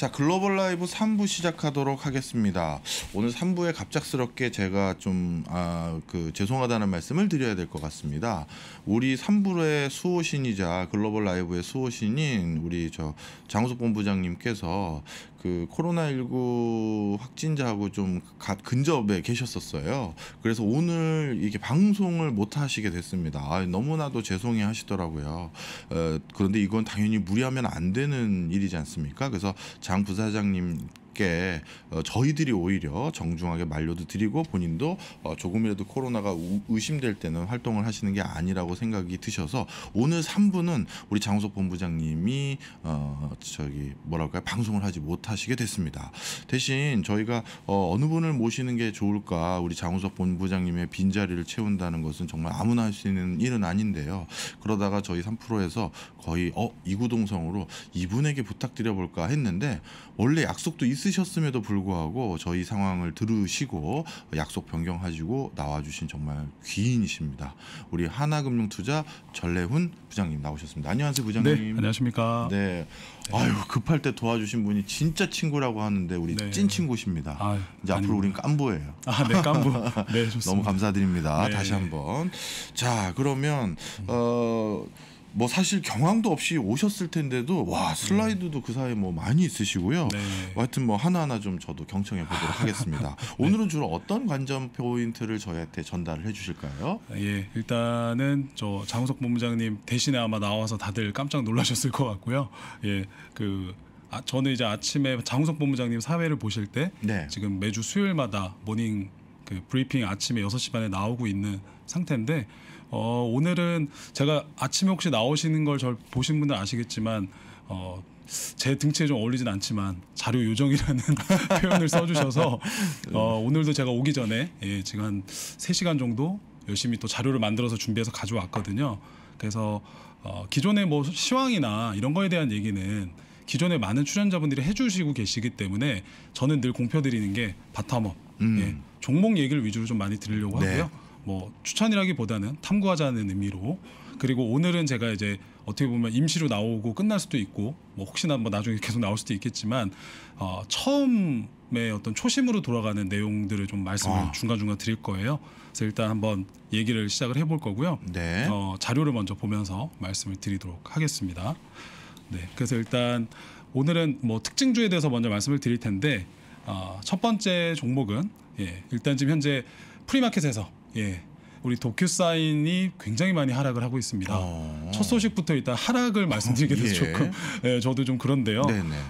자 글로벌 라이브 3부 시작하도록 하겠습니다. 오늘 3부에 갑작스럽게 제가 좀 아 그 죄송하다는 말씀을 드려야 될 것 같습니다. 우리 3부의 수호신이자 글로벌 라이브의 수호신인 우리 저 장우석 본부장님께서 그 코로나19 확진자하고 좀 근접에 계셨었어요. 그래서 오늘 이게 렇 방송을 못 하시게 됐습니다. 아, 너무나도 죄송해 하시더라고요. 어, 그런데 이건 당연히 무리하면 안 되는 일이지 않습니까? 그래서 장 부사장님 없게 어, 저희들이 오히려 정중하게 만료도 드리고 본인도 어, 조금이라도 코로나가 의심될 때는 활동을 하시는 게 아니라고 생각이 드셔서 오늘 3부는 우리 장우석 본부장님이 어 저기 뭐랄까요 방송을 하지 못하시게 됐습니다. 대신 저희가 어, 느 분을 모시는 게 좋을까 우리 장우석 본부장님의 빈자리를 채운다는 것은 정말 아무나 할 수 있는 일은 아닌데요. 그러다가 저희 3프로에서 거의 어 이구동성으로 이분에게 부탁드려볼까 했는데 원래 약속도 있으 있셨음에도 불구하고 저희 상황을 들으시고 약속 변경하시고 나와주신 정말 귀인이십니다. 우리 하나금융투자 전래훈 부장님 나오셨습니다. 안녕하세요, 네, 부장님. 네, 안녕하십니까. 네. 아유 급할 때 도와주신 분이 진짜 친구라고 하는데 우리 네. 찐 친구십니다. 아, 이제 아닙니다. 앞으로 우린 깐부예요. 아, 네, 깐부. 네, 좋습니다. 너무 감사드립니다. 네. 다시 한번. 자, 그러면 음. 어. 뭐 사실 경황도 없이 오셨을 텐데도 와 슬라이드도 그 사이에 뭐 많이 있으시고요. 네. 하여튼 뭐 하나하나 좀 저도 경청해 보도록 하겠습니다. 네. 오늘은 주로 어떤 관전 포인트를 저희한테 전달을 해 주실까요? 예, 일단은 저 장우석 본부장님 대신에 아마 나와서 다들 깜짝 놀라셨을 것 같고요. 예, 그 아, 저는 이제 아침에 장우석 본부장님 사회를 보실 때 네. 지금 매주 수요일마다 모닝 그 브리핑 아침에 여섯 시 반에 나오고 있는 상태인데 어, 오늘은 제가 아침에 혹시 나오시는 걸절 보신 분들 아시겠지만 어, 제 등치에 좀 어울리진 않지만 자료 요정이라는 표현을 써주셔서 어, 오늘도 제가 오기 전에 예, 지금 한 세시간 정도 열심히 또 자료를 만들어서 준비해서 가져왔거든요. 그래서 어, 기존에뭐 시황이나 이런 거에 대한 얘기는 기존에 많은 출연자분들이 해주시고 계시기 때문에 저는 늘 공표드리는 게 바텀업 음. 예, 종목 얘기를 위주로 좀 많이 드리려고 네. 하고요. 뭐 추천이라기보다는 탐구하자는 의미로 그리고 오늘은 제가 이제 어떻게 보면 임시로 나오고 끝날 수도 있고 뭐 혹시나 뭐 나중에 계속 나올 수도 있겠지만 어, 처음에 어떤 초심으로 돌아가는 내용들을 좀 말씀을 아. 중간중간 드릴 거예요. 그래서 일단 한번 얘기를 시작을 해볼 거고요. 네. 어, 자료를 먼저 보면서 말씀을 드리도록 하겠습니다. 네. 그래서 일단 오늘은 뭐 특징주에 대해서 먼저 말씀을 드릴 텐데 어, 첫 번째 종목은 예, 일단 지금 현재 프리마켓에서 예. 우리 도큐사인이 굉장히 많이 하락을 하고 있습니다. 어... 첫 소식부터 일단 하락을 말씀드리게 돼서 예. 조금 예, 저도 좀 그런데요.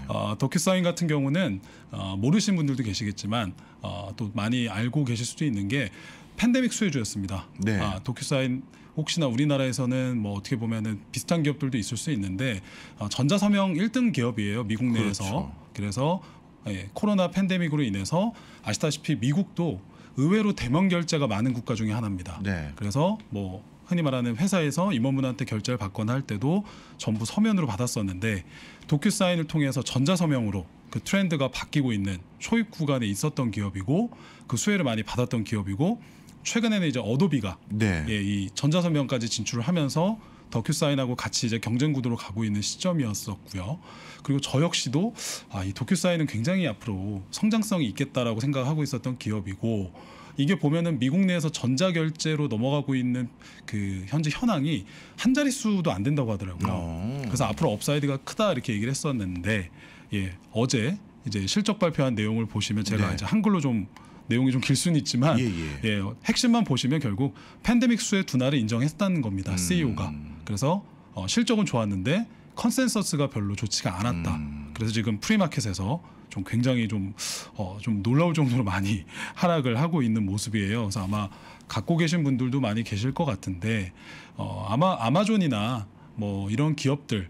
어, 도큐사인 같은 경우는 어, 모르시는 분들도 계시겠지만 어, 또 많이 알고 계실 수도 있는 게 팬데믹 수혜주였습니다. 네. 아, 도큐사인 혹시나 우리나라에서는 뭐 어떻게 보면은 비슷한 기업들도 있을 수 있는데 어, 전자서명 1등 기업이에요 미국 내에서. 그렇죠. 그래서 예, 코로나 팬데믹으로 인해서 아시다시피 미국도 의외로 대면 결제가 많은 국가 중에 하나입니다. 네. 그래서 뭐 흔히 말하는 회사에서 임원분한테 결제를 받거나 할 때도 전부 서면으로 받았었는데 도큐사인을 통해서 전자서명으로 그 트렌드가 바뀌고 있는 초입 구간에 있었던 기업이고 그 수혜를 많이 받았던 기업이고 최근에는 이제 어도비가 네. 예, 이 전자서명까지 진출을 하면서 더큐사인하고 같이 이제 경쟁 구도로 가고 있는 시점이었었고요. 그리고 저 역시도 아, 이 도큐사인은 굉장히 앞으로 성장성이 있겠다라고 생각하고 있었던 기업이고 이게 보면은 미국 내에서 전자 결제로 넘어가고 있는 그 현재 현황이 한 자릿수도 안 된다고 하더라고요. 어. 그래서 앞으로 업사이드가 크다 이렇게 얘기를 했었는데 예, 어제 이제 실적 발표한 내용을 보시면 제가 네. 이제 한글로 좀 내용이 좀 길 수는 있지만 예, 예. 예, 핵심만 보시면 결국 팬데믹 수의 둔화를 인정했다는 겁니다. 음. CEO가. 그래서 어, 실적은 좋았는데 컨센서스가 별로 좋지가 않았다. 음. 그래서 지금 프리마켓에서 좀 굉장히 좀, 어, 좀 놀라울 정도로 많이 하락을 하고 있는 모습이에요. 그래서 아마 갖고 계신 분들도 많이 계실 것 같은데 어, 아마 아마존이나 뭐 이런 기업들의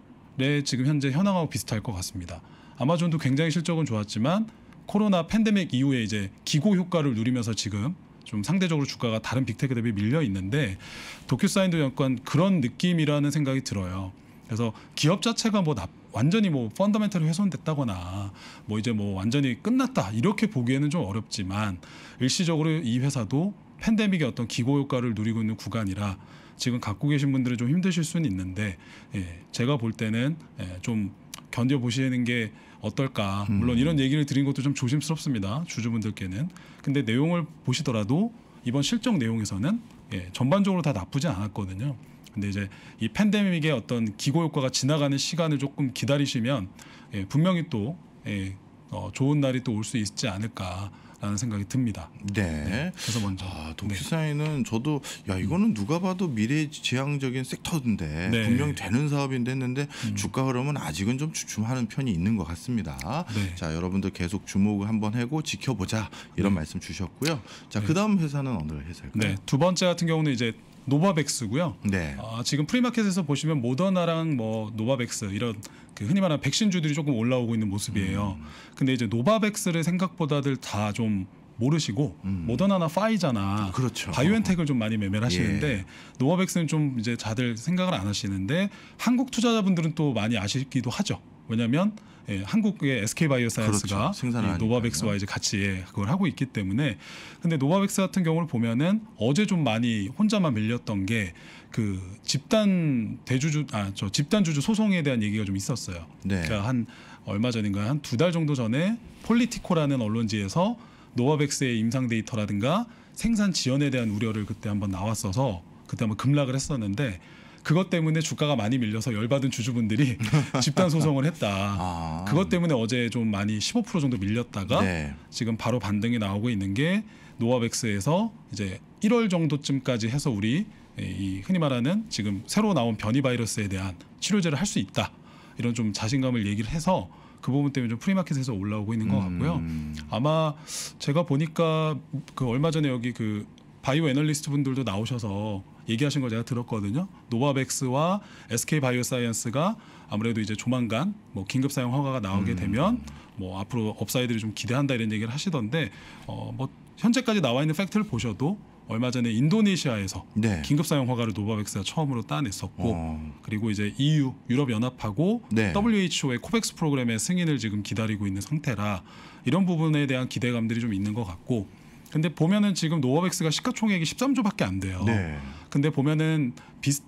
지금 현재 현황하고 비슷할 것 같습니다. 아마존도 굉장히 실적은 좋았지만 코로나 팬데믹 이후에 이제 기고 효과를 누리면서 지금 좀 상대적으로 주가가 다른 빅테크 대비 밀려 있는데 도큐사인도 약간 그런 느낌이라는 생각이 들어요. 그래서 기업 자체가 뭐 나, 완전히 뭐 펀더멘털이 훼손됐다거나 뭐 이제 뭐 완전히 끝났다 이렇게 보기에는 좀 어렵지만 일시적으로 이 회사도 팬데믹의 어떤 기고 효과를 누리고 있는 구간이라 지금 갖고 계신 분들은 좀 힘드실 수는 있는데 예, 제가 볼 때는 예, 좀 견뎌 보시는 게 어떨까. 음. 물론 이런 얘기를 드린 것도 좀 조심스럽습니다. 주주분들께는. 근데 내용을 보시더라도 이번 실적 내용에서는 예, 전반적으로 다 나쁘지 않았거든요. 근데 이제 이 팬데믹의 어떤 기고 효과가 지나가는 시간을 조금 기다리시면 예, 분명히 또 예, 어, 좋은 날이 또 올 수 있지 않을까. 라는 생각이 듭니다. 네. 네. 그래서 먼저 아, 도시사회는 네. 저도 야 이거는 누가 봐도 미래지향적인 섹터인데 네. 분명히 되는 사업인데 했는데 음. 주가 흐름은 아직은 좀 주춤하는 편이 있는 것 같습니다. 네. 자 여러분들 계속 주목을 한번 하고 지켜보자 이런 네. 말씀 주셨고요. 자 네. 그다음 회사는 어느 회사일까요? 네. 두 번째 같은 경우는 이제 노바백스고요. 네. 아, 지금 프리마켓에서 보시면 모더나랑 뭐 노바백스 이런 그 흔히 말하는 백신주들이 조금 올라오고 있는 모습이에요. 음. 근데 이제 노바백스를 생각보다들 다 좀 모르시고 음. 모더나나 파이자나 그렇죠. 바이오엔텍을 좀 많이 매매를 하시는데 예. 노바백스는 좀 이제 다들 생각을 안 하시는데 한국 투자자분들은 또 많이 아쉽기도 하죠. 왜냐하면 예, 한국의 SK 바이오사이언스가 그렇죠. 노바백스와 이제 같이 예, 그걸 하고 있기 때문에 근데 노바백스 같은 경우를 보면은 어제 좀 많이 혼자만 밀렸던 게 그 집단 대주주 아 저 집단 주주 소송에 대한 얘기가 좀 있었어요. 네. 그러니까 한 얼마 전인가 한 두 달 정도 전에 폴리티코라는 언론지에서 노바백스의 임상 데이터라든가 생산 지연에 대한 우려를 그때 한번 나왔어서 그때 한번 급락을 했었는데 그것 때문에 주가가 많이 밀려서 열받은 주주분들이 집단 소송을 했다. 아. 그것 때문에 어제 좀 많이 15% 정도 밀렸다가 네. 지금 바로 반등이 나오고 있는 게 노아백스에서 이제 1월 정도쯤까지 해서 우리 이 흔히 말하는 지금 새로 나온 변이 바이러스에 대한 치료제를 할 수 있다. 이런 좀 자신감을 얘기를 해서 그 부분 때문에 좀 프리마켓에서 올라오고 있는 것 음. 같고요. 음. 아마 제가 보니까 그 얼마 전에 여기 그 바이오 애널리스트 분들도 나오셔서 얘기하신 걸 제가 들었거든요. 노바백스와 SK 바이오사이언스가 아무래도 이제 조만간 뭐 긴급 사용 허가가 나오게 음. 되면 뭐 앞으로 업사이들이 좀 기대한다 이런 얘기를 하시던데 어뭐 현재까지 나와 있는 팩트를 보셔도 얼마 전에 인도네시아에서 네. 긴급 사용 허가를 노바백스가 처음으로 따냈었고 어. 그리고 이제 EU 유럽 연합하고 네. WHO의 코백스 프로그램의 승인을 지금 기다리고 있는 상태라 이런 부분에 대한 기대감들이 좀 있는 것 같고 근데 보면은 지금 노바백스가 시가총액이 13조밖에 안 돼요. 네. 근데 보면은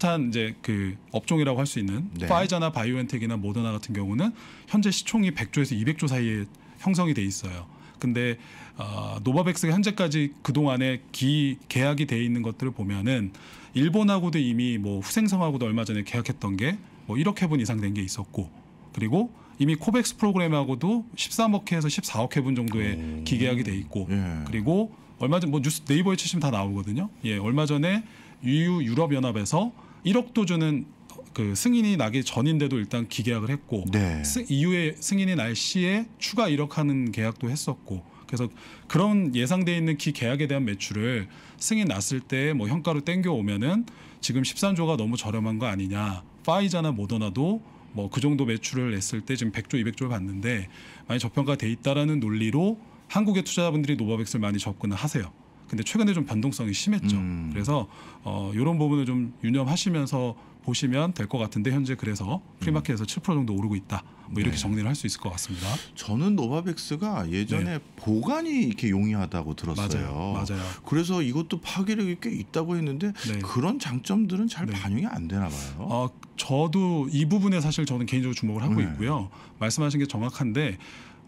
비슷한 이제 그 업종이라고 할 수 있는 네. 파이자나 바이오엔텍이나 모더나 같은 경우는 현재 시총이 100조에서 200조 사이에 형성이 돼 있어요. 근데 어, 노바백스가 현재까지 그 동안에 기 계약이 돼 있는 것들을 보면은 일본하고도 이미 뭐 후생성하고도 얼마 전에 계약했던 게뭐 1억 회분 이상 된 게 있었고 그리고 이미 코백스 프로그램하고도 13억 회에서 14억 회분 정도의 오. 기계약이 돼 있고 예. 그리고 얼마 전 뭐 뉴스 네이버에 치시면 다 나오거든요. 예, 얼마 전에 EU 유럽연합에서 1억도 주는 그 승인이 나기 전인데도 일단 기계약을 했고 네. EU의 승인이 날 시에 추가 1억 하는 계약도 했었고 그래서 그런 예상돼 있는 기 계약에 대한 매출을 승인 났을 때뭐 현가로 땡겨 오면은 지금 13조가 너무 저렴한 거 아니냐 파이자나 모더나도 뭐 그 정도 매출을 냈을 때 지금 100조 200조를 받는데 많이 저평가돼 있다라는 논리로 한국의 투자자분들이 노바백스를 많이 접근을 하세요. 근데 최근에 좀 변동성이 심했죠. 음. 그래서 어, 이런 부분을 좀 유념하시면서 보시면 될 것 같은데 현재 그래서 프리마켓에서 음. 7% 정도 오르고 있다. 뭐 이렇게 네. 정리를 할 수 있을 것 같습니다. 저는 노바백스가 예전에 네. 보관이 이렇게 용이하다고 들었어요. 맞아요. 맞아요. 그래서 이것도 파괴력이 꽤 있다고 했는데 네. 그런 장점들은 잘 네. 반영이 안 되나 봐요. 어, 저도 이 부분에 사실 저는 개인적으로 주목을 하고 네. 있고요. 말씀하신 게 정확한데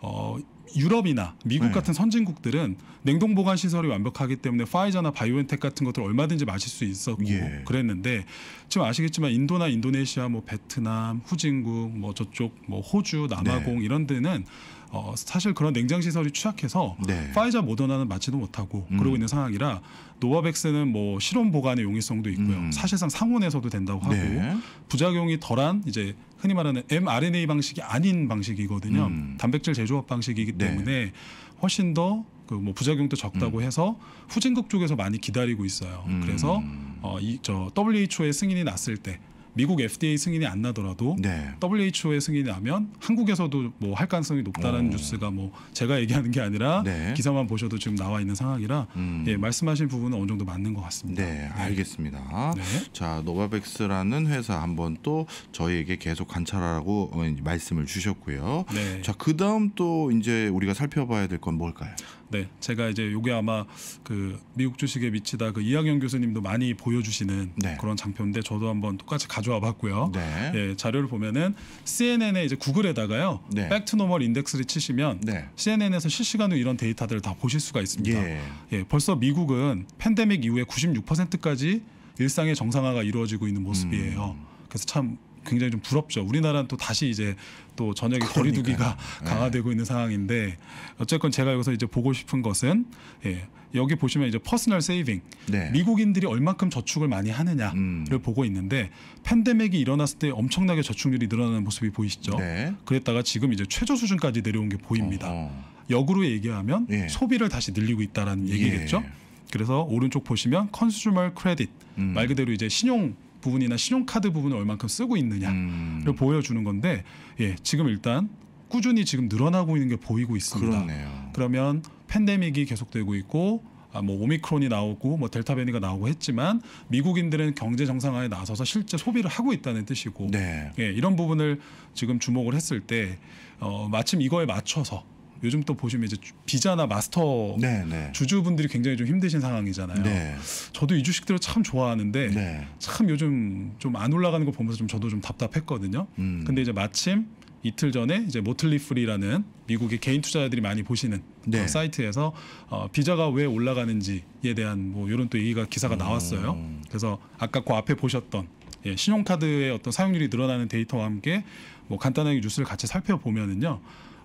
어, 유럽이나 미국 네. 같은 선진국들은 냉동 보관 시설이 완벽하기 때문에 파이저나 바이오엔텍 같은 것들 을 얼마든지 마실 수 있었고 예. 그랬는데 지금 아시겠지만 인도나 인도네시아, 뭐 베트남, 후진국, 뭐 저쪽 뭐 호주, 남아공 네. 이런 데는 어, 사실 그런 냉장 시설이 취약해서 네. 파이자 모더나는 맞지도 못하고 음. 그러고 있는 상황이라 노바백스는 뭐실험 보관의 용이성도 있고요. 음. 사실상 상온에서도 된다고 하고 네. 부작용이 덜한 이제 흔히 말하는 mRNA 방식이 아닌 방식이거든요. 음. 단백질 제조업 방식이기 네. 때문에 네. 훨씬 더그뭐 부작용도 적다고 음. 해서 후진국 쪽에서 많이 기다리고 있어요. 그래서 음. 어, 이저 WHO의 승인이 났을 때 미국 FDA 승인이 안 나더라도 네. WHO의 승인이 나면 한국에서도 뭐 할 가능성이 높다라는 오. 어. 뉴스가 뭐 제가 얘기하는 게 아니라 네. 기사만 보셔도 지금 나와 있는 상황이라 음. 예, 말씀하신 부분은 어느 정도 맞는 것 같습니다. 네, 네. 알겠습니다. 네. 자, 노바백스라는 회사 한번 또 저희에게 계속 관찰하라고 어, 말씀을 주셨고요. 네. 자, 그다음 또 이제 우리가 살펴봐야 될 건 뭘까요? 네, 제가 이제 요게 아마 그 미국 주식에 미치다 그 이학영 교수님도 많이 보여주시는 네. 그런 장표인데 저도 한번 똑같이 가져와봤고요. 네. 예, 자료를 보면은 CNN에 이제 구글에다가요, 네. 백투노멀 인덱스를 치시면 네. CNN에서 실시간으로 이런 데이터들을 다 보실 수가 있습니다. 예. 예 벌써 미국은 팬데믹 이후에 96%까지 일상의 정상화가 이루어지고 있는 모습이에요. 음. 그래서 참 굉장히 좀 부럽죠. 우리나라는 또 다시 이제 또 저녁에 거리두기가 네. 강화되고 네. 있는 상황인데 어쨌건 제가 여기서 이제 보고 싶은 것은 예, 여기 보시면 이제 퍼스널 세이빙 네. 미국인들이 얼만큼 저축을 많이 하느냐를 음. 보고 있는데 팬데믹이 일어났을 때 엄청나게 저축률이 늘어나는 모습이 보이시죠. 네. 그랬다가 지금 이제 최저 수준까지 내려온 게 보입니다. 어허. 역으로 얘기하면 예. 소비를 다시 늘리고 있다라는 얘기겠죠. 예. 그래서 오른쪽 보시면 컨슈머 크레딧 음. 말 그대로 이제 신용 부분이나 신용카드 부분을 얼만큼 쓰고 있느냐를 음. 보여주는 건데 예, 지금 일단 꾸준히 지금 늘어나고 있는 게 보이고 있습니다. 그렇네요. 그러면 팬데믹이 계속되고 있고 아, 뭐 오미크론이 나오고 뭐 델타 변이가 나오고 했지만 미국인들은 경제 정상화에 나서서 실제 소비를 하고 있다는 뜻이고 네. 예, 이런 부분을 지금 주목을 했을 때 어, 마침 이거에 맞춰서 요즘 또 보시면 이제 비자나 마스터 네, 네. 주주분들이 굉장히 좀 힘드신 상황이잖아요. 네. 저도 이 주식들을 참 좋아하는데 네. 참 요즘 좀 안 올라가는 거 보면서 좀 저도 좀 답답했거든요. 음. 근데 이제 마침 이틀 전에 이제 모틀리 프리라는 미국의 개인 투자자들이 많이 보시는 네. 사이트에서 어, 비자가 왜 올라가는지에 대한 뭐 이런 또 얘기가 기사가 음. 나왔어요. 음. 그래서 아까 그 앞에 보셨던 예, 신용카드의 어떤 사용률이 늘어나는 데이터와 함께 뭐 간단하게 뉴스를 같이 살펴보면은요.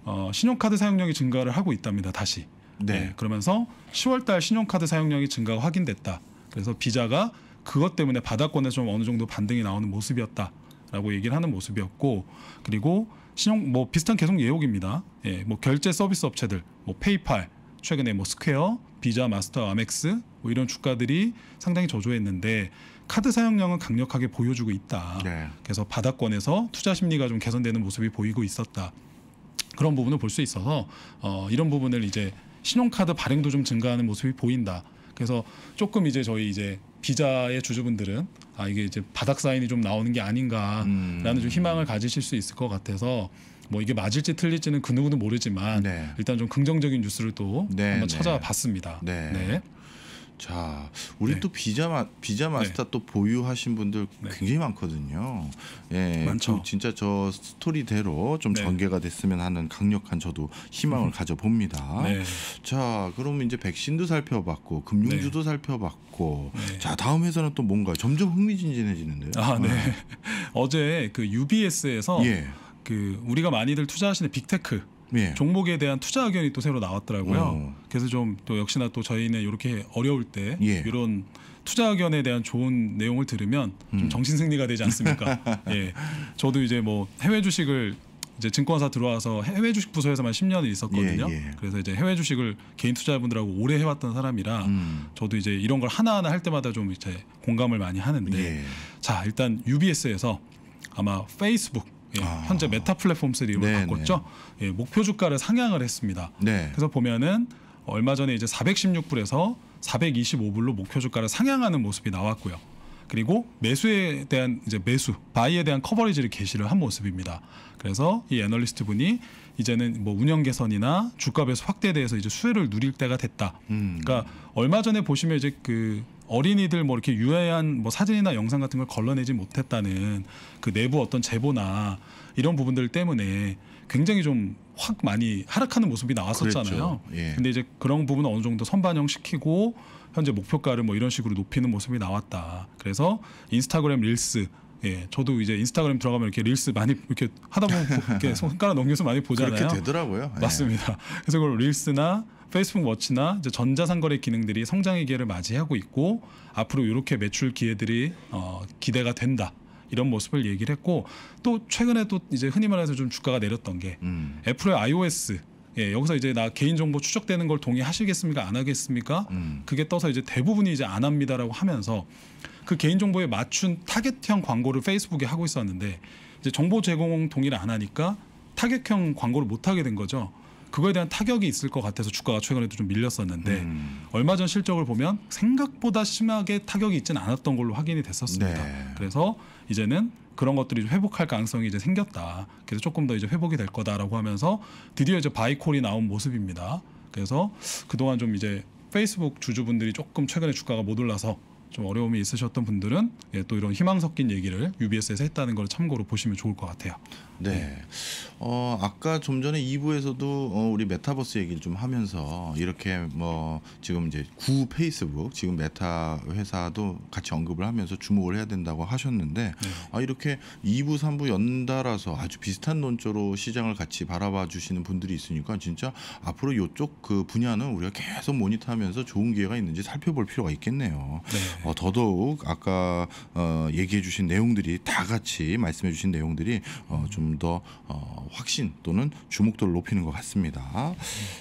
어, 신용카드 사용량이 증가를 하고 있답니다. 다시. 네. 네. 그러면서 10월달 신용카드 사용량이 증가가 확인됐다. 그래서 비자가 그것 때문에 바닥권에 좀 어느 정도 반등이 나오는 모습이었다라고 얘기를 하는 모습이었고 그리고 신용 뭐 비슷한 계속 예옥입니다. 예, 뭐 결제 서비스 업체들, 뭐 페이팔, 최근에 뭐 스퀘어, 비자, 마스터, 아멕스 뭐 이런 주가들이 상당히 저조했는데 카드 사용량은 강력하게 보여주고 있다. 네. 그래서 바닥권에서 투자 심리가 좀 개선되는 모습이 보이고 있었다. 그런 부분을 볼 수 있어서 어, 이런 부분을 이제 신용카드 발행도 좀 증가하는 모습이 보인다. 그래서 조금 이제 저희 이제 비자의 주주분들은 아 이게 이제 바닥 사인이 좀 나오는 게 아닌가라는 음. 좀 희망을 가지실 수 있을 것 같아서 뭐 이게 맞을지 틀릴지는 그 누구도 모르지만 네. 일단 좀 긍정적인 뉴스를 또 네, 한번 네. 찾아봤습니다. 네. 네. 자, 우리 네. 또 비자 비자 네. 마스터 네. 또 보유하신 분들 네. 굉장히 많거든요. 예, 많죠. 진짜 저 스토리대로 좀 네. 전개가 됐으면 하는 강력한 저도 희망을 음. 가져봅니다. 네. 자, 그러면 이제 백신도 살펴봤고 금융주도 살펴봤고 자 다음 회사는 또 뭔가 점점 흥미진진해지는데요. 아, 네. 어제 그 UBS에서 예. 그 우리가 많이들 투자하시는 빅테크 예. 종목에 대한 투자 의견이 또 새로 나왔더라고요. 오. 어. 그래서 좀 또 역시나 또 저희는 이렇게 어려울 때 예. 이런 투자 의견에 대한 좋은 내용을 들으면 좀 음. 정신 승리가 되지 않습니까? 예. 저도 이제 뭐 해외 주식을 이제 증권사 들어와서 해외 주식 부서에서만 10년을 있었거든요. 예, 예. 그래서 이제 해외 주식을 개인 투자자분들하고 오래 해왔던 사람이라 음. 저도 이제 이런 걸 하나하나 할 때마다 좀 이제 공감을 많이 하는데 예. 자 일단 UBS에서 아마 페이스북 예, 아. 현재 메타 플랫폼 3로 네, 바꿨죠. 네. 예, 목표 주가를 상향을 했습니다. 네. 그래서 보면은 얼마 전에 이제 416불에서 425불로 목표 주가를 상향하는 모습이 나왔고요. 그리고 매수에 대한 이제 매수 바이에 대한 커버리지를 게시를 한 모습입니다. 그래서 이 애널리스트 분이 이제는 뭐 운영 개선이나 주가 배수 확대에 대해서 이제 수혜를 누릴 때가 됐다. 음. 그러니까 얼마 전에 보시면 이제 그 어린이들 뭐 이렇게 유해한 뭐 사진이나 영상 같은 걸 걸러내지 못했다는 그 내부 어떤 제보나 이런 부분들 때문에 굉장히 좀 확 많이 하락하는 모습이 나왔었잖아요. 예. 근데 이제 그런 부분을 어느 정도 선반영시키고 현재 목표가를 뭐 이런 식으로 높이는 모습이 나왔다. 그래서 인스타그램 릴스 예, 저도 이제 인스타그램 들어가면 이렇게 릴스 많이 이렇게 하다 보면 이렇게 손가락 넘겨서 많이 보잖아요. 그렇게 되더라고요. 예. 맞습니다. 그래서 그걸 릴스나 페이스북 워치나 이제 전자상거래 기능들이 성장의 기회를 맞이하고 있고 앞으로 이렇게 매출 기회들이 어, 기대가 된다. 이런 모습을 얘기를 했고 또 최근에 또 이제 흔히 말해서 좀 주가가 내렸던 게 음. 애플의 iOS 예, 여기서 이제 나 개인정보 추적되는 걸 동의하시겠습니까? 안 하겠습니까? 음. 그게 떠서 이제 대부분이 이제 안 합니다라고 하면서 그 개인정보에 맞춘 타겟형 광고를 페이스북에 하고 있었는데 이제 정보 제공 동의를 안 하니까 타겟형 광고를 못 하게 된 거죠. 그거에 대한 타격이 있을 것 같아서 주가가 최근에도 좀 밀렸었는데 음. 얼마 전 실적을 보면 생각보다 심하게 타격이 있지는 않았던 걸로 확인이 됐었습니다. 네. 그래서 이제는 그런 것들이 회복할 가능성이 이제 생겼다. 그래서 조금 더 이제 회복이 될 거다라고 하면서 드디어 이제 바이콜이 나온 모습입니다. 그래서 그동안 좀 이제 페이스북 주주분들이 조금 최근에 주가가 못 올라서 좀 어려움이 있으셨던 분들은 예, 또 이런 희망 섞인 얘기를 UBS에서 했다는 걸 참고로 보시면 좋을 것 같아요. 네. 어, 아까 좀 전에 2부에서도 어, 우리 메타버스 얘기를 좀 하면서 이렇게 뭐 지금 이제 구 페이스북 지금 메타 회사도 같이 언급을 하면서 주목을 해야 된다고 하셨는데 네. 아 이렇게 2부 3부 연달아서 아주 비슷한 논조로 시장을 같이 바라봐 주시는 분들이 있으니까 진짜 앞으로 요쪽 그 분야는 우리가 계속 모니터하면서 좋은 기회가 있는지 살펴볼 필요가 있겠네요. 네. 어, 더더욱 아까 어, 얘기해 주신 내용들이 다 같이 말씀해 주신 내용들이 어, 좀 좀더 어, 확신 또는 주목도를 높이는 것 같습니다.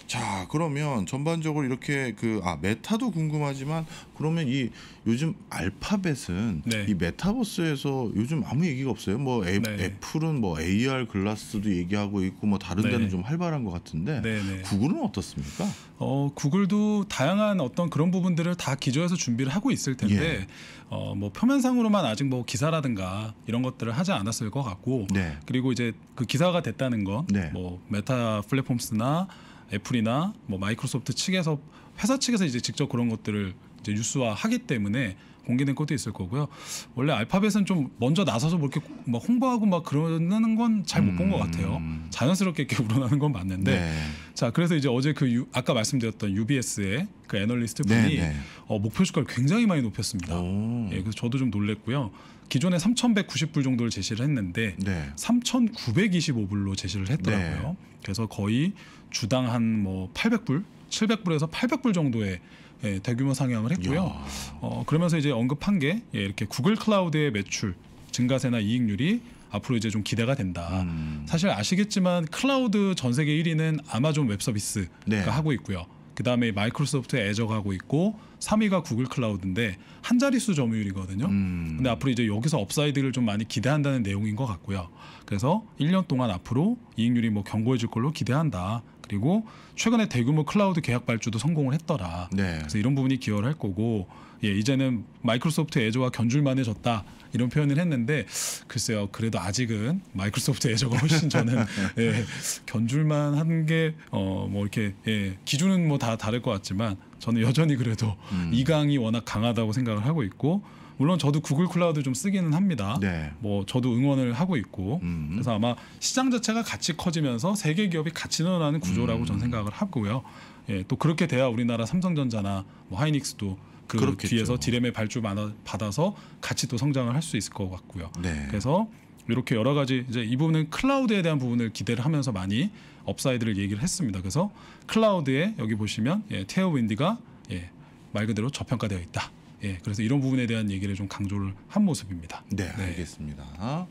자 그러면 전반적으로 이렇게 그 아 메타도 궁금하지만 그러면 이 요즘 알파벳은 네. 이 메타버스에서 요즘 아무 얘기가 없어요. 뭐 애, 네. 애플은 뭐 AR 글라스도 얘기하고 있고 뭐 다른 네. 데는 좀 활발한 것 같은데 네, 네. 구글은 어떻습니까? 어 구글도 다양한 어떤 그런 부분들을 다기조에서 준비를 하고 있을 텐데 예. 어뭐 표면상으로만 아직 뭐 기사라든가 이런 것들을 하지 않았을 것 같고 그리고 이제 이제 그 기사가 됐다는 건뭐 네. 메타 플랫폼스나 애플이나 뭐 마이크로소프트 측에서 회사 측에서 이제 직접 그런 것들을 이제 뉴스화 하기 때문에 공개된 것도 있을 거고요. 원래 알파벳은 좀 먼저 나서서 뭐이렇게막 홍보하고 막 그러는 건 잘 못 본것 음. 같아요. 자연스럽게 이렇게 우러나는 건 맞는데. 네. 자, 그래서 이제 어제 그 유, 아까 말씀드렸던 UBS의 그 애널리스트 분이 네, 네. 어, 목표 주가를 굉장히 많이 높였습니다. 오. 예, 그래서 저도 좀 놀랬고요. 기존에 3,190불 정도를 제시를 했는데 네. 3,925불로 제시를 했더라고요. 네. 그래서 거의 주당 한 뭐 800불, 700불에서 800불 정도의 예, 대규모 상향을 했고요. 어, 그러면서 이제 언급한 게 예, 이렇게 구글 클라우드의 매출 증가세나 이익률이 앞으로 이제 좀 기대가 된다. 음. 사실 아시겠지만 클라우드 전 세계 1위는 아마존 웹 서비스가 네. 하고 있고요. 그 다음에 마이크로소프트 애저가고 하 있고 3위가 구글 클라우드인데 한 자릿수 점유율이거든요. 음. 근데 앞으로 이제 여기서 업사이드를 좀 많이 기대한다는 내용인 것 같고요. 그래서 1년 동안 앞으로 이익률이 뭐견고해질 걸로 기대한다. 그리고 최근에 대규모 클라우드 계약 발주도 성공을 했더라. 네. 그래서 이런 부분이 기여를 할 거고 예, 이제는 마이크로소프트 애저와 견줄만해졌다 이런 표현을 했는데 글쎄요 그래도 아직은 마이크로소프트 애저가 훨씬 저는 예, 견줄만한 게 어 뭐 이렇게 예, 기준은 뭐 다 다를 것 같지만 저는 여전히 그래도 음. 이강이 워낙 강하다고 생각을 하고 있고 물론 저도 구글 클라우드 좀 쓰기는 합니다. 네. 뭐 저도 응원을 하고 있고 음. 그래서 아마 시장 자체가 같이 커지면서 세계 기업이 같이 늘어나는 구조라고 음. 저는 생각을 하고요. 예, 또 그렇게 돼야 우리나라 삼성전자나 뭐 하이닉스도 그 그렇겠죠. 뒤에서 디램의 발주 받아서 같이 또 성장을 할 수 있을 것 같고요. 네. 그래서 이렇게 여러 가지 이제 이 부분은 클라우드에 대한 부분을 기대를 하면서 많이 업사이드를 얘기를 했습니다. 그래서 클라우드에 여기 보시면 예, 테어윈디가 예, 말 그대로 저평가되어 있다. 예, 그래서 이런 부분에 대한 얘기를 좀 강조를 한 모습입니다. 네, 네. 알겠습니다.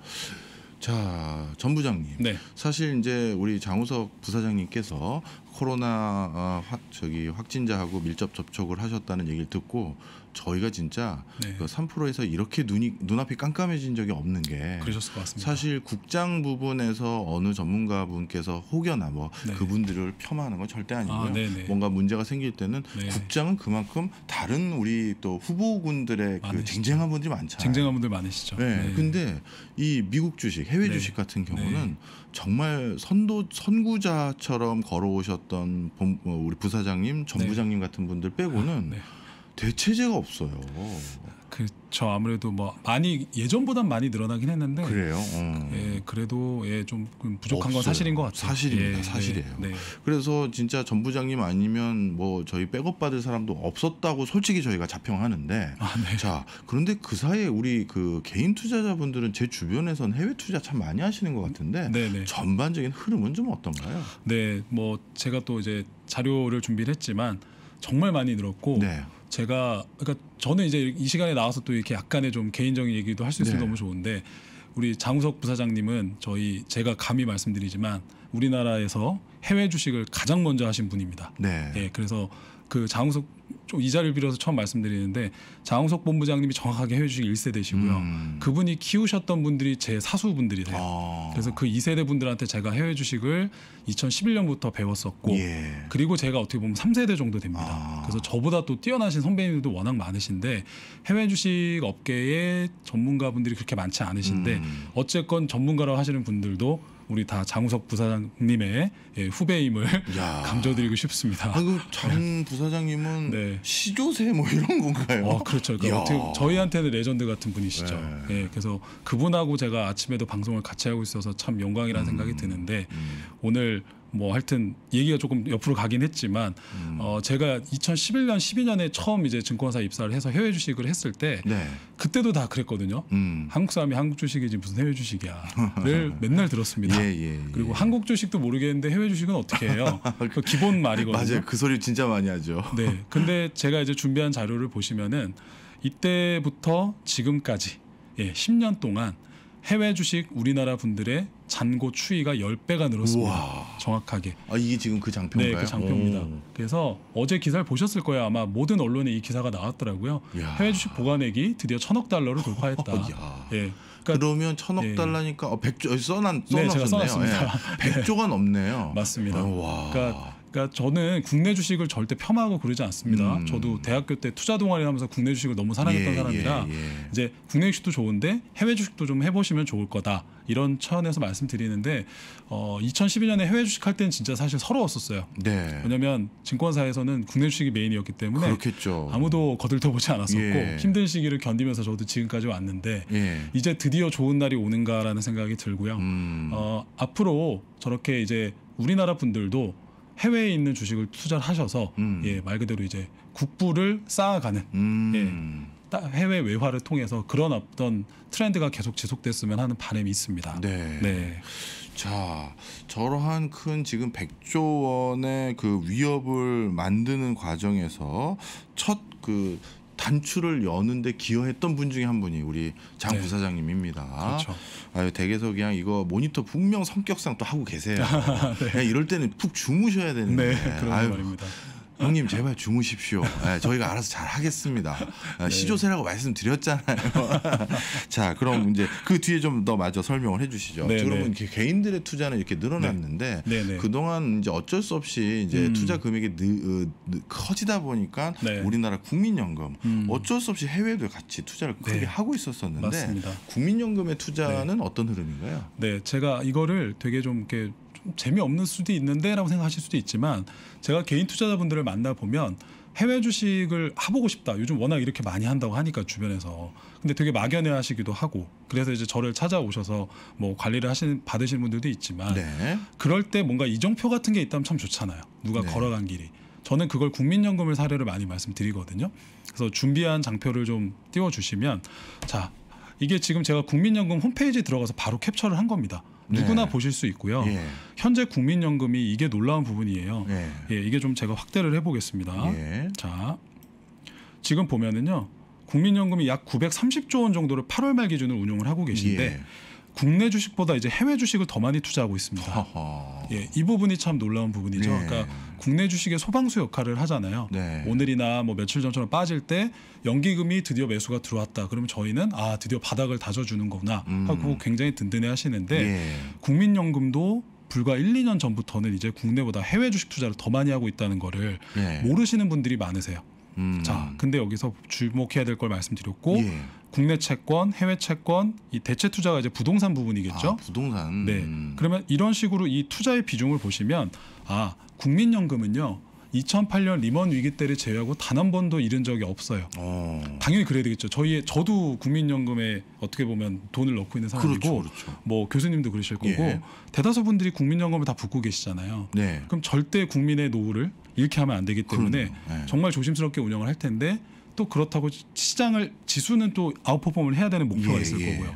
자, 전 부장님. 네. 사실 이제 우리 장우석 부사장님께서 코로나 어, 확 저기 확진자하고 밀접 접촉을 하셨다는 얘기를 듣고 저희가 진짜 네. 그 3프로에서 이렇게 눈이 눈앞이 깜깜해진 적이 없는 게 그러셨을 것 같습니다. 사실 국장 부분에서 어느 전문가 분께서 혹여나 뭐 네. 그분들을 폄하하는 건 절대 아니고요. 아, 뭔가 문제가 생길 때는 네. 국장은 그만큼 다른 우리 또 후보군들의 그 쟁쟁한 분들이 많잖아요. 쟁쟁한 분들 많으시죠. 네. 네. 근데 이 미국 주식, 해외 네. 주식 같은 네. 경우는 정말 선도 선구자처럼 걸어오셨던 본, 뭐 우리 부사장님, 전 부장님 같은 분들 빼고는 아, 대체제가 없어요. 그 저 아무래도 뭐 많이 예전보단 많이 늘어나긴 했는데 그래요. 음. 예, 그래도 예, 좀 부족한 없어요. 건 사실인 것 같아요. 사실입니다. 예, 네, 사실이에요. 네, 네. 그래서 진짜 전 부장님 아니면 뭐 저희 백업 받을 사람도 없었다고 솔직히 저희가 자평하는데 아, 네. 자 그런데 그 사이에 우리 그 개인 투자자분들은 제 주변에선 해외 투자 참 많이 하시는 것 같은데 네, 네. 전반적인 흐름은 좀 어떤가요? 네, 뭐 제가 또 이제 자료를 준비 했지만 정말 많이 늘었고. 네. 제가 그러니까 저는 이제 이 시간에 나와서 또 이렇게 약간의 좀 개인적인 얘기도 할 수 있어서 네. 너무 좋은데 우리 장우석 부사장님은 저희 제가 감히 말씀드리지만 우리나라에서 해외 주식을 가장 먼저 하신 분입니다. 네. 예, 그래서 그 장우석 좀이 자리를 빌어서 처음 말씀드리는데 장홍석 본부장님이 정확하게 해주시기 1세대시고요. 음. 그분이 키우셨던 분들이 제 사수분들이세요. 아. 그래서 그 2세대 분들한테 제가 해외 주식을 2011년부터 배웠었고 예. 그리고 제가 어떻게 보면 3세대 정도 됩니다. 아. 그래서 저보다 또 뛰어나신 선배님들도 워낙 많으신데 해외 주식 업계에 전문가분들이 그렇게 많지 않으신데 음. 어쨌건 전문가라고 하시는 분들도 우리 다 장우석 부사장님의 예, 후배임을 야. 감져드리고 싶습니다. 아, 그장 네. 부사장님은 네. 시조세 뭐 이런 건가요? 어, 그렇죠. 그러니까 어떻게 저희한테는 레전드 같은 분이시죠. 네. 예, 그래서 그분하고 제가 아침에도 방송을 같이 하고 있어서 참 영광이라는 음. 생각이 드는데 음. 오늘 뭐 하여튼 얘기가 조금 옆으로 가긴 했지만 음. 어 제가 2011년 12년에 처음 이제 증권사 입사를 해서 해외 주식을 했을 때 네. 그때도 다 그랬거든요. 음. 한국 사람이 한국 주식이지 무슨 해외 주식이야를 네. 맨날 들었습니다. 예, 예, 예. 그리고 한국 주식도 모르겠는데 해외 주식은 어떻게 해요? 그 기본 말이거든요. 맞아요. 그 소리 진짜 많이 하죠. 네. 근데 제가 이제 준비한 자료를 보시면은 이때부터 지금까지 예, 10년 동안 해외 주식 우리나라 분들의 잔고 추이가 10배가 늘었습니다. 우와. 정확하게. 아 이게 지금 그 장표인가요? 네, 그 장표입니다. 오. 그래서 어제 기사를 보셨을 거예요. 아마 모든 언론에 이 기사가 나왔더라고요. 야. 해외 주식 보관액이 드디어 천억 달러를 돌파했다. 어, 예. 그러니까, 그러면 천억 예. 달러니까 어, 100조 써난 써놨네요 네, 써놨습니다. 예. 100조가 넘네요. 맞습니다. 아, 그러니까 그러니까 저는 국내 주식을 절대 폄하하고 그러지 않습니다. 음. 저도 대학교 때 투자 동아리 하면서 국내 주식을 너무 사랑했던 예, 사람이라 예, 예. 이제 국내 주식도 좋은데 해외 주식도 좀 해보시면 좋을 거다 이런 차원에서 말씀드리는데 어, 2012년에 해외 주식 할 때는 진짜 사실 서러웠었어요. 네. 왜냐하면 증권사에서는 국내 주식이 메인이었기 때문에 그렇겠죠. 아무도 거들떠보지 않았었고 예. 힘든 시기를 견디면서 저도 지금까지 왔는데 예. 이제 드디어 좋은 날이 오는가라는 생각이 들고요. 음. 어, 앞으로 저렇게 이제 우리나라 분들도 해외에 있는 주식을 투자를 하셔서 음. 예, 말 그대로 이제 국부를 쌓아가는 음. 예, 해외 외화를 통해서 그런 어떤 트렌드가 계속 지속됐으면 하는 바람이 있습니다. 네. 네. 자, 저러한 큰 지금 100조 원의 그 위협을 만드는 과정에서 첫그 단추를 여는데 기여했던 분 중에 한 분이 우리 장 네. 부사장님입니다. 그렇죠. 아유 대개서 그냥 이거 모니터 분명 성격상 또 하고 계세요. 네. 네. 이럴 때는 푹 주무셔야 되는데. 네, 그런 아유, 말입니다. 형님 제발 주무십시오. 네, 저희가 알아서 잘 하겠습니다. 예, 네. 시조세라고 말씀드렸잖아요. 자, 그럼 이제 그 뒤에 좀 더 마저 설명을 해주시죠. 네 그러면 네. 개인들의 투자는 이렇게 늘어났는데 네네. 네, 네. 그동안 이제 어쩔 수 없이 이제 음. 투자 금액이 느, 어, 느, 커지다 보니까 네. 우리나라 국민연금 음. 어쩔 수 없이 해외도 같이 투자를 크게 하고 있었었는데 맞습니다. 국민연금의 투자는 어떤 흐름인가요? 네, 제가 이거를 되게 좀 이렇게 재미없는 수도 있는데라고 생각하실 수도 있지만 제가 개인 투자자분들을 만나 보면 해외 주식을 해보고 싶다. 요즘 워낙 이렇게 많이 한다고 하니까 주변에서. 근데 되게 막연해 하시기도 하고. 그래서 이제 저를 찾아오셔서 뭐 관리를 하시는 받으시는 분들도 있지만 네. 그럴 때 뭔가 이정표 같은 게 있다면 참 좋잖아요. 누가 네. 걸어간 길이. 저는 그걸 국민연금을 사례를 많이 말씀드리거든요. 그래서 준비한 장표를 좀 띄워 주시면 자, 이게 지금 제가 국민연금 홈페이지 에 들어가서 바로 캡처를 한 겁니다. 네. 누구나 네. 보실 수 있고요. 예. 현재 국민연금이 이게 놀라운 부분이에요. 네. 예, 이게 좀 제가 확대를 해보겠습니다. 예. 자, 지금 보면은요, 국민연금이 약 930조 원 정도를 8월 말 기준으로 운용을 하고 계신데 예. 국내 주식보다 이제 해외 주식을 더 많이 투자하고 있습니다. 예, 이 부분이 참 놀라운 부분이죠. 네. 그러니까 국내 주식의 소방수 역할을 하잖아요. 네. 오늘이나 뭐 며칠 전처럼 빠질 때 연기금이 드디어 매수가 들어왔다. 그러면 저희는 아 드디어 바닥을 다져주는구나 하고 음. 굉장히 든든해 하시는데 네. 국민연금도 불과 1, 2년 전부터는 이제 국내보다 해외 주식 투자를 더 많이 하고 있다는 거를 예. 모르시는 분들이 많으세요. 음. 자, 근데 여기서 주목해야 될 걸 말씀드렸고 예. 국내 채권, 해외 채권, 이 대체 투자가 이제 부동산 부분이겠죠. 아, 부동산. 네. 그러면 이런 식으로 이 투자의 비중을 보시면 아 국민연금은요 2008년 리먼 위기 때를 제외하고 단 한 번도 잃은 적이 없어요. 어. 당연히 그래야 되겠죠. 저희 저도 국민연금에 어떻게 보면 돈을 넣고 있는 사람이고 그렇죠, 그렇죠. 뭐 교수님도 그러실 거고 예. 대다수 분들이 국민연금을 다 붓고 계시잖아요. 네. 그럼 절대 국민의 노후를 이렇게 하면 안 되기 때문에 네. 정말 조심스럽게 운영을 할 텐데 또 그렇다고 시장을 지수는 또 아웃퍼폼을 해야 되는 목표가 예, 있을 예. 거고요.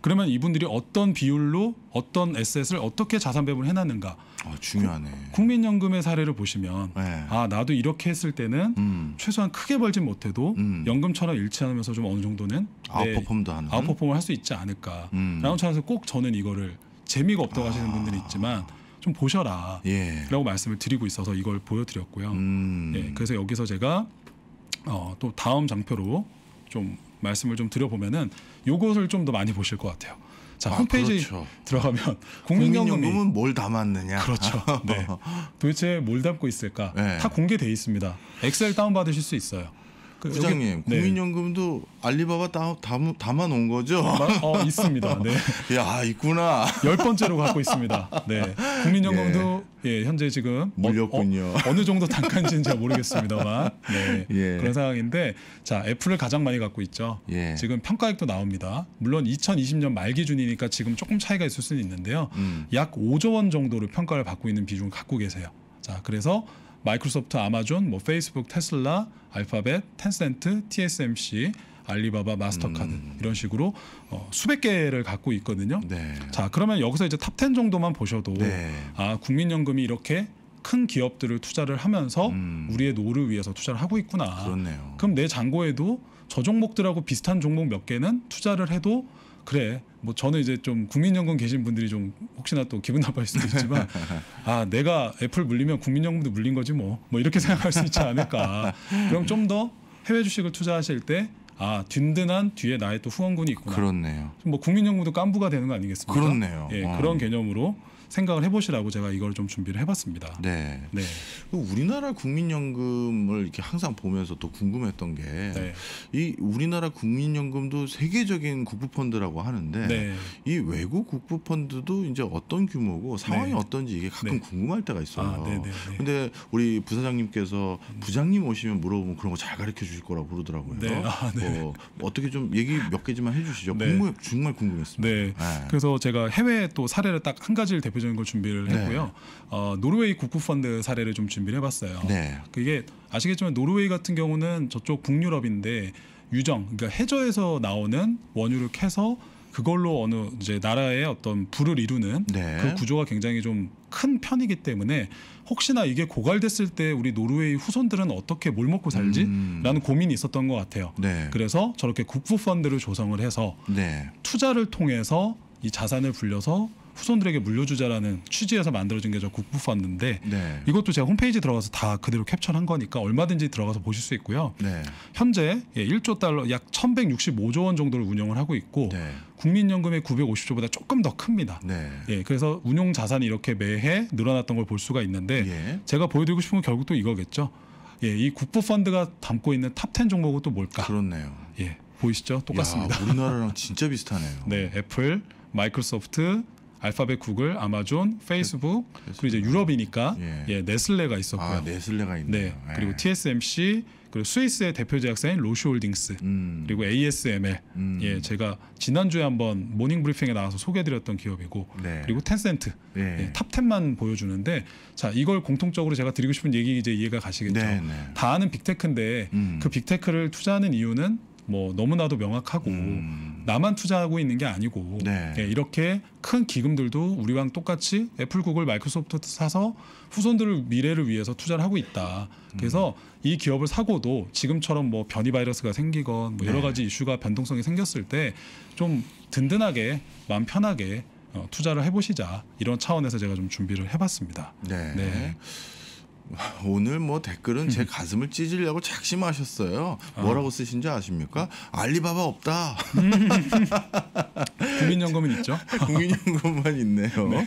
그러면 이분들이 어떤 비율로 어떤 에셋을 어떻게 자산 배분을 해놨는가. 아, 중요하네. 구, 국민연금의 사례를 보시면 네. 아 나도 이렇게 했을 때는 음. 최소한 크게 벌진 못해도 음. 연금처럼 일치하면서 좀 어느 정도는 아, 네, 아웃퍼폼도 하는 아웃퍼폼을 할 수 있지 않을까. 음. 라는 차원에서 꼭 저는 이거를 재미가 없다고 아. 하시는 분들이 있지만 좀 보셔라. 예. 라고 말씀을 드리고 있어서 이걸 보여드렸고요. 음. 예, 그래서 여기서 제가 어, 또 다음 장표로 좀 말씀을 좀 드려보면은 요것을 좀 더 많이 보실 것 같아요. 자 아, 홈페이지 그렇죠. 들어가면 국민연금이 뭘 담았느냐 그렇죠 네 도대체 뭘 담고 있을까 네. 다 공개돼 있습니다 엑셀 다운 받으실 수 있어요 그 부장님 여기, 네. 국민연금도 네. 알리바바 다, 담아 놓은 거죠? 어, 있습니다. 네. 야 있구나. 열 번째로 갖고 있습니다. 네. 국민연금도 예. 예 현재 지금 뭐, 물렸군요. 어, 느 정도 단가인지는 잘 모르겠습니다만 네, 예. 그런 상황인데 자 애플을 가장 많이 갖고 있죠. 예. 지금 평가액도 나옵니다. 물론 2020년 말 기준이니까 지금 조금 차이가 있을 수는 있는데요. 음. 약 5조 원 정도로 평가를 받고 있는 비중을 갖고 계세요. 자 그래서 마이크로소프트, 아마존, 뭐 페이스북, 테슬라, 알파벳, 텐센트, TSMC, 알리바바, 마스터카드 음. 이런 식으로 어, 수백 개를 갖고 있거든요. 네. 자 그러면 여기서 이제 탑텐 정도만 보셔도 네. 아 국민연금이 이렇게 큰 기업들을 투자를 하면서 음. 우리의 노를 후 위해서 투자를 하고 있구나. 그렇네요. 그럼 내 잔고에도 저 종목들하고 비슷한 종목 몇 개는 투자를 해도 그래 뭐 저는 이제 좀 국민연금 계신 분들이 좀 혹시나 또 기분 나빠할 수도 있지만 아 내가 애플 물리면 국민연금도 물린 거지 뭐뭐 뭐 이렇게 생각할 수 있지 않을까 그럼 좀 더 해외 주식을 투자하실 때 아, 든든한 뒤에 나의 또 후원군이 있구나. 그렇네요. 뭐 국민연금도 깐부가 되는 거 아니겠습니까? 그렇네요. 예, 와. 어. 그런 개념으로 생각을 해보시라고 제가 이걸 좀 준비를 해봤습니다. 네. 네. 그 우리나라 국민연금을 이렇게 항상 보면서 또 궁금했던 게이 네. 우리나라 국민연금도 세계적인 국부펀드라고 하는데 네. 이 외국 국부펀드도 이제 어떤 규모고 상황이 네. 어떤지 이게 가끔 궁금할 때가 있어요. 아, 근데 우리 부사장님께서 부장님 오시면 물어보면 그런 거 잘 가르쳐 주실 거라고 그러더라고요. 네. 아, 네. 어, 어떻게 좀 얘기 몇 개지만 해주시죠. 네. 궁금, 정말 궁금했습니다. 네. 네. 그래서 제가 해외 또 사례를 딱 한 가지를 대표 대표적인 걸 준비를 네. 했고요. 어, 노르웨이 국부펀드 사례를 좀 준비를 해봤어요. 네. 그게 아시겠지만 노르웨이 같은 경우는 저쪽 북유럽인데 유정, 그러니까 해저에서 나오는 원유를 캐서 그걸로 어느 이제 나라의 어떤 부를 이루는 네. 그 구조가 굉장히 좀 큰 편이기 때문에 혹시나 이게 고갈됐을 때 우리 노르웨이 후손들은 어떻게 뭘 먹고 살지라는 음. 고민이 있었던 것 같아요. 네. 그래서 저렇게 국부 펀드를 조성을 해서 네. 투자를 통해서 이 자산을 불려서 후손들에게 물려주자라는 취지에서 만들어진 게 저국부펀인데 네. 이것도 제가 홈페이지 들어가서 다 그대로 캡처한 거니까 얼마든지 들어가서 보실 수 있고요. 네. 현재 예, 1조 달러 약 1,165조 원 정도를 운영을 하고 있고 네. 국민연금의 950조보다 조금 더 큽니다. 네. 예, 그래서 운용 자산이 이렇게 매해 늘어났던 걸 볼 수가 있는데 예. 제가 보여드리고 싶은 건 결국 또 이거겠죠. 예, 이 국부 펀드가 담고 있는 탑 10 종목은 또 뭘까? 그렇네요. 예, 보이시죠? 똑같습니다. 야, 우리나라랑 진짜 비슷하네요. 네, 애플, 마이크로소프트, 알파벳, 구글, 아마존, 그, 페이스북 그리고 이제 유럽이니까 예, 예 네슬레가 있었고요. 아, 네슬레가 있네 네. 예. 그리고 TSMC 그리고 스위스의 대표 제약사인 로시홀딩스 음. 그리고 ASML 음. 예 제가 지난주에 한번 모닝 브리핑에 나와서 소개해드렸던 기업이고 네. 그리고 텐센트 예. 예, 탑텐만 보여주는데 자 이걸 공통적으로 제가 드리고 싶은 얘기 이제 이해가 가시겠죠 네, 네. 다 아는 빅테크인데 음. 그 빅테크를 투자하는 이유는 뭐 너무나도 명확하고 음. 나만 투자하고 있는 게 아니고 네. 예, 이렇게 큰 기금들도 우리랑 똑같이 애플, 구글, 마이크로소프트 사서 후손들을 미래를 위해서 투자를 하고 있다. 그래서 음. 이 기업을 사고도 지금처럼 뭐 변이 바이러스가 생기건 뭐 여러 네. 가지 이슈가 변동성이 생겼을 때 좀 든든하게 마음 편하게 어, 투자를 해보시자 이런 차원에서 제가 좀 준비를 해봤습니다. 네. 네. 오늘 뭐 댓글은 제 음. 가슴을 찢으려고 작심하셨어요. 아. 뭐라고 쓰신줄 아십니까? 알리바바 없다. 음. 국민연금은 있죠. 국민연금만 있네요. 네.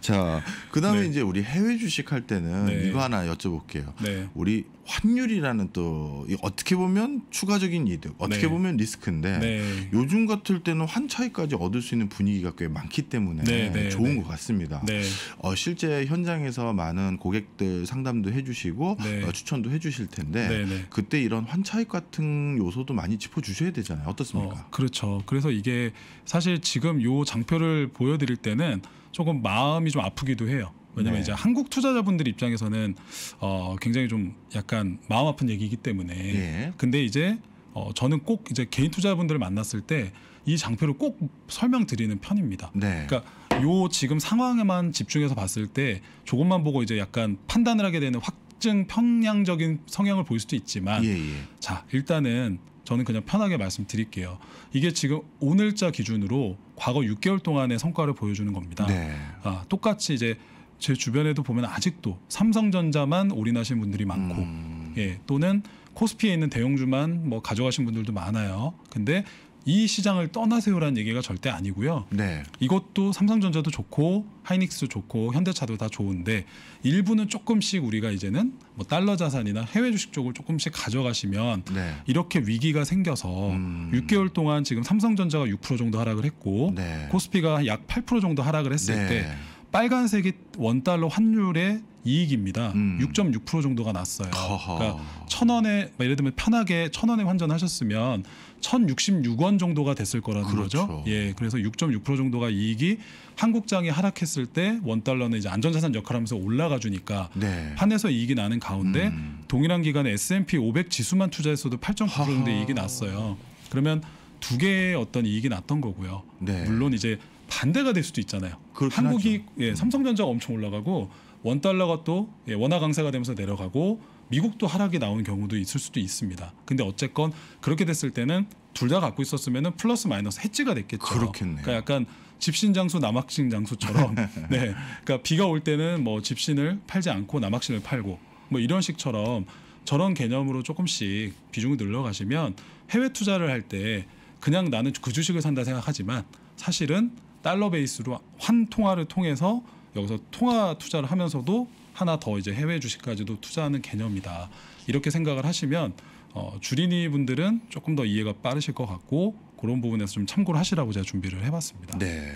자, 그다음에 네. 이제 우리 해외 주식할 때는 네. 이거 하나 여쭤볼게요. 네. 우리 환율이라는 또 어떻게 보면 추가적인 이득, 어떻게 네. 보면 리스크인데 네. 요즘 같을 때는 환차이까지 얻을 수 있는 분위기가 꽤 많기 때문에 네, 네 좋은 네. 것 같습니다. 네. 어, 실제 현장에서 많은 고객들 상담도 해주시고 어, 추천도 해주실 텐데 그때 이런 환차익 같은 요소도 많이 짚어주셔야 되잖아요. 어떻습니까? 어, 그렇죠. 그래서 이게 사실 지금 요 장표를 보여드릴 때는 조금 마음이 좀 아프기도 해요. 왜냐면 네. 이제 한국 투자자분들 입장에서는 어, 굉장히 좀 약간 마음 아픈 얘기이기 때문에. 예. 근데 이제 어, 저는 꼭 이제 개인 투자자분들을 만났을 때 이 장표를 꼭 설명드리는 편입니다. 네. 그러니까 요 지금 상황에만 집중해서 봤을 때 조금만 보고 이제 약간 판단을 하게 되는 확증 평양적인 성향을 보일 수도 있지만 예, 예. 자 일단은 저는 그냥 편하게 말씀드릴게요. 이게 지금 오늘자 기준으로 과거 6개월 동안의 성과를 보여주는 겁니다. 네. 아, 똑같이 이제 제 주변에도 보면 아직도 삼성전자만 올인하신 분들이 많고 음. 예 또는 코스피에 있는 대형주만 뭐 가져가신 분들도 많아요. 근데 이 시장을 떠나세요라는 얘기가 절대 아니고요. 네. 이것도 삼성전자도 좋고 하이닉스도 좋고 현대차도 다 좋은데 일부는 조금씩 우리가 이제는 뭐 달러 자산이나 해외 주식 쪽을 조금씩 가져가시면 네. 이렇게 위기가 생겨서 음. 6개월 동안 지금 삼성전자가 6% 정도 하락을 했고 네. 코스피가 약 8% 정도 하락을 했을 네. 때 빨간색이 원달러 환율의 이익입니다. 음. 6.6% 정도가 났어요. 그러니까 천 원에 뭐 예를 들면 편하게 천 원에 환전하셨으면 1,066원 정도가 됐을 거라는 그렇죠. 거죠. 예, 그래서 6.6% 정도가 이익이 한국장이 하락했을 때 원달러는 이제 안전자산 역할하면서 올라가 주니까 네. 판에서 이익이 나는 가운데 음. 동일한 기간에 S&P 500 지수만 투자했어도 8.9% 정도 이익이 났어요. 그러면 두 개의 어떤 이익이 났던 거고요. 네. 물론 이제 반대가 될 수도 있잖아요. 한국이 예, 음. 삼성전자가 엄청 올라가고 원 달러가 또 예, 원화 강세가 되면서 내려가고 미국도 하락이 나오는 경우도 있을 수도 있습니다. 근데 어쨌건 그렇게 됐을 때는 둘 다 갖고 있었으면 플러스 마이너스 해지가 됐겠죠. 그렇겠네요. 그러니까 약간 집신 장수 남학신 장수처럼 네. 그러니까 비가 올 때는 뭐 집신을 팔지 않고 남학신을 팔고 뭐 이런 식처럼 저런 개념으로 조금씩 비중을 늘려가시면 해외 투자를 할 때 그냥 나는 그 주식을 산다 생각하지만 사실은 달러 베이스로 환 통화를 통해서 여기서 통화 투자를 하면서도 하나 더 이제 해외 주식까지도 투자하는 개념이다. 이렇게 생각을 하시면 어, 주린이 분들은 조금 더 이해가 빠르실 것 같고 그런 부분에서 좀 참고를 하시라고 제가 준비를 해봤습니다. 네,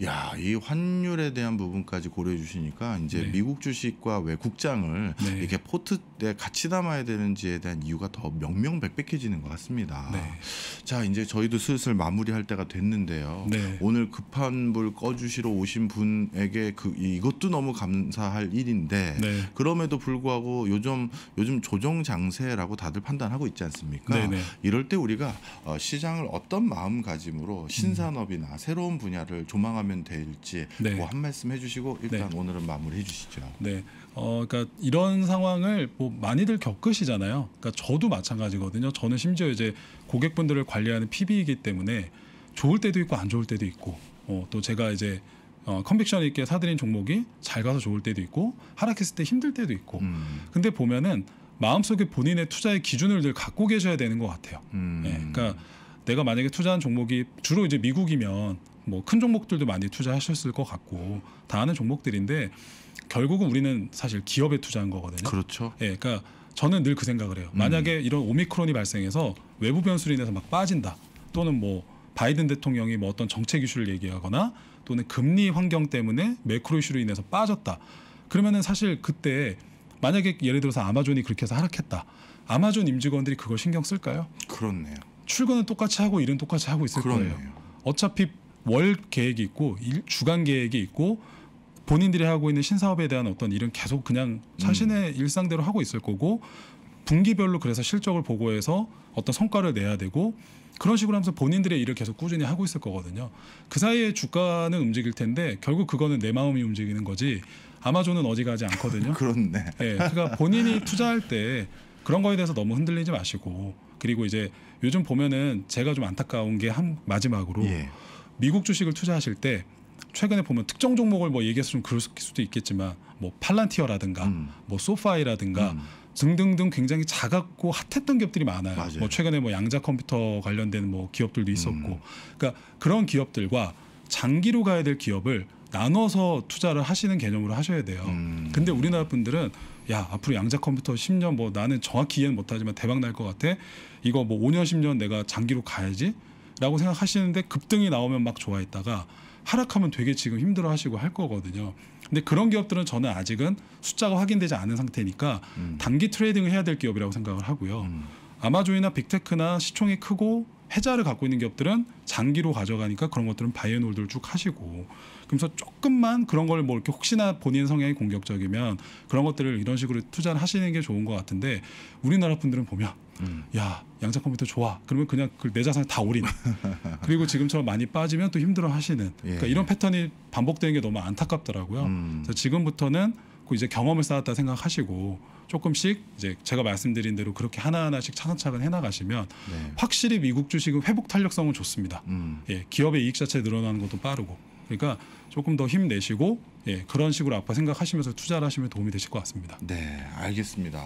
야이 환율에 대한 부분까지 고려해 주시니까 이제 네. 미국 주식과 왜 국장을 네. 이렇게 포트 때 같이 담아야 되는지에 대한 이유가 더 명명백백해지는 것 같습니다. 네. 자 이제 저희도 슬슬 마무리할 때가 됐는데요. 네. 오늘 급한 불 꺼주시러 오신 분에게 그 이것도 너무 감사할 일인데 네. 그럼에도 불구하고 요즘 요즘 조정 장세라고 다들 판단하고 있지 않습니까? 네, 이럴 때 우리가 어, 시장을 어떤 어떤 마음가짐으로 음. 신산업이나 새로운 분야를 조망하면 될지 네. 뭐한 말씀 해주시고 일단 네. 오늘은 마무리해 주시죠. 네, 어, 그러니까 이런 상황을 뭐 많이들 겪으시잖아요. 그러니까 저도 마찬가지거든요. 저는 심지어 이제 고객분들을 관리하는 PB이기 때문에 좋을 때도 있고 안 좋을 때도 있고 어, 또 제가 이제 어, 컨빅션 있게 사드린 종목이 잘 가서 좋을 때도 있고 하락했을 때 힘들 때도 있고 음. 근데 보면은 마음속에 본인의 투자의 기준을 늘 갖고 계셔야 되는 것 같아요. 음. 네, 그러니까 내가 만약에 투자한 종목이 주로 이제 미국이면 뭐 큰 종목들도 많이 투자하셨을 것 같고 다 아는 종목들인데 결국은 우리는 사실 기업에 투자한 거거든요. 그렇죠. 예, 그러니까 저는 늘 그 생각을 해요. 음. 만약에 음. 이런 오미크론이 발생해서 외부 변수로 인해서 막 빠진다 또는 뭐 바이든 대통령이 뭐 어떤 정책 이슈를 얘기하거나 또는 금리 환경 때문에 매크로 이슈로 인해서 빠졌다. 그러면은 사실 그때 만약에 예를 들어서 아마존이 그렇게 해서 하락했다. 아마존 임직원들이 그걸 신경 쓸까요? 그렇네요. 출근은 똑같이 하고 일은 똑같이 하고 있을 그러네요. 거예요. 어차피 월 계획이 있고 일, 주간 계획이 있고 본인들이 하고 있는 신사업에 대한 어떤 일은 계속 그냥 자신의 음. 일상대로 하고 있을 거고 분기별로 그래서 실적을 보고해서 어떤 성과를 내야 되고 그런 식으로 하면서 본인들의 일을 계속 꾸준히 하고 있을 거거든요. 그 사이에 주가는 움직일 텐데 결국 그거는 내 마음이 움직이는 거지 아마존은 어디 가지 않거든요. 그렇네. 예, 네, 그러니까 본인이 투자할 때 그런 거에 대해서 너무 흔들리지 마시고 그리고 이제 요즘 보면은 제가 좀 안타까운 게 한 마지막으로 예. 미국 주식을 투자하실 때 최근에 보면 특정 종목을 뭐 얘기해서 좀 그럴 수도 있겠지만 뭐 팔란티어라든가 음. 뭐 소파이라든가 음. 등등등 굉장히 작았고 핫했던 기업들이 많아요. 맞아요. 뭐 최근에 뭐 양자 컴퓨터 관련된 뭐 기업들도 있었고, 음. 그러니까 그런 기업들과 장기로 가야 될 기업을 나눠서 투자를 하시는 개념으로 하셔야 돼요. 음. 근데 우리나라 분들은 야 앞으로 양자 컴퓨터 10년 뭐 나는 정확히 이해는 못하지만 대박 날 것 같아. 이거 뭐 5년 10년 내가 장기로 가야지라고 생각하시는데 급등이 나오면 막 좋아했다가 하락하면 되게 지금 힘들어하시고 할 거거든요. 근데 그런 기업들은 저는 아직은 숫자가 확인되지 않은 상태니까 음. 단기 트레이딩을 해야 될 기업이라고 생각을 하고요. 음. 아마존이나 빅테크나 시총이 크고 해자를 갖고 있는 기업들은 장기로 가져가니까 그런 것들은 바이앤홀드를 쭉 하시고 그러면서 조금만 그런 걸 뭐 이렇게 혹시나 본인 성향이 공격적이면 그런 것들을 이런 식으로 투자를 하시는 게 좋은 것 같은데 우리나라 분들은 보면 음. 야 양자 컴퓨터 좋아 그러면 그냥 그내 자산에 다 올인 그리고 지금처럼 많이 빠지면 또 힘들어 하시는 예. 그러니까 이런 패턴이 반복되는 게 너무 안타깝더라고요 음. 그래서 지금부터는 그 이제 경험을 쌓았다 생각하시고 조금씩 이제 제가 말씀드린 대로 그렇게 하나하나씩 차근차근 해나가시면 네. 확실히 미국 주식은 회복 탄력성은 좋습니다. 음. 예, 기업의 이익 자체 늘어나는 것도 빠르고 그러니까 조금 더 힘내시고 예, 그런 식으로 아빠 생각하시면서 투자를 하시면 도움이 되실 것 같습니다. 네, 알겠습니다.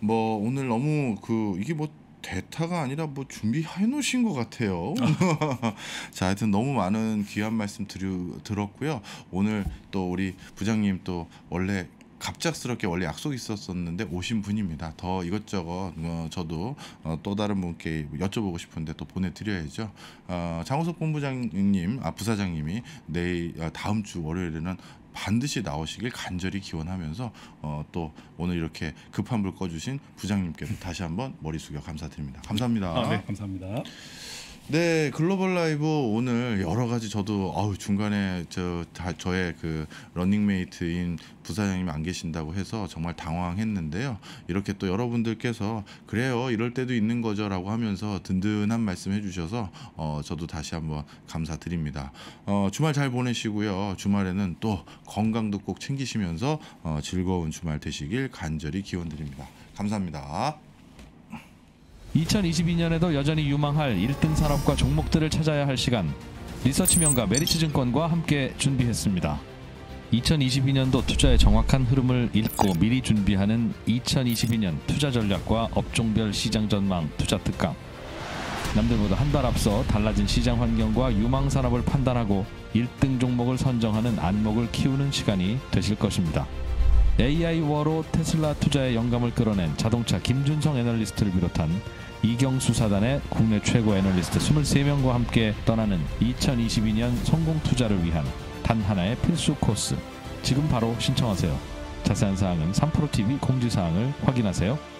뭐 오늘 너무 그 이게 뭐 대타가 아니라 뭐 준비해 놓으신 것 같아요. 자, 하여튼 너무 많은 귀한 말씀 드려, 들었고요. 오늘 또 우리 부장님 또 원래 갑작스럽게 원래 약속이 있었었는데 오신 분입니다. 더 이것저것 어, 저도 어, 또 다른 분께 여쭤보고 싶은데 또 보내드려야죠. 어, 장호석 본부장님, 아 부사장님이 내일 아, 다음 주 월요일에는 반드시 나오시길 간절히 기원하면서 어, 또 오늘 이렇게 급한 불 꺼주신 부장님께도 다시 한번 머리 숙여 감사드립니다. 감사합니다. 아, 네, 감사합니다. 네, 글로벌 라이브 오늘 여러 가지 저도 아우 중간에 저 다, 저의 그 러닝메이트인 부사장님 이안 계신다고 해서 정말 당황했는데요. 이렇게 또 여러분들께서 그래요 이럴 때도 있는 거죠라고 하면서 든든한 말씀해주셔서 어, 저도 다시 한번 감사드립니다. 어, 주말 잘 보내시고요. 주말에는 또 건강도 꼭 챙기시면서 어, 즐거운 주말 되시길 간절히 기원드립니다. 감사합니다. 2022년에도 여전히 유망할 1등 산업과 종목들을 찾아야 할 시간 리서치명가 메리츠증권과 함께 준비했습니다. 2022년도 투자의 정확한 흐름을 읽고 미리 준비하는 2022년 투자 전략과 업종별 시장 전망 투자 특강 남들보다 한 달 앞서 달라진 시장 환경과 유망 산업을 판단하고 1등 종목을 선정하는 안목을 키우는 시간이 되실 것입니다. AI워로 테슬라 투자에 영감을 끌어낸 자동차 김준성 애널리스트를 비롯한 이경수 사단의 국내 최고 애널리스트 23명과 함께 떠나는 2022년 성공 투자를 위한 단 하나의 필수 코스. 지금 바로 신청하세요. 자세한 사항은 3프로TV 공지사항을 확인하세요.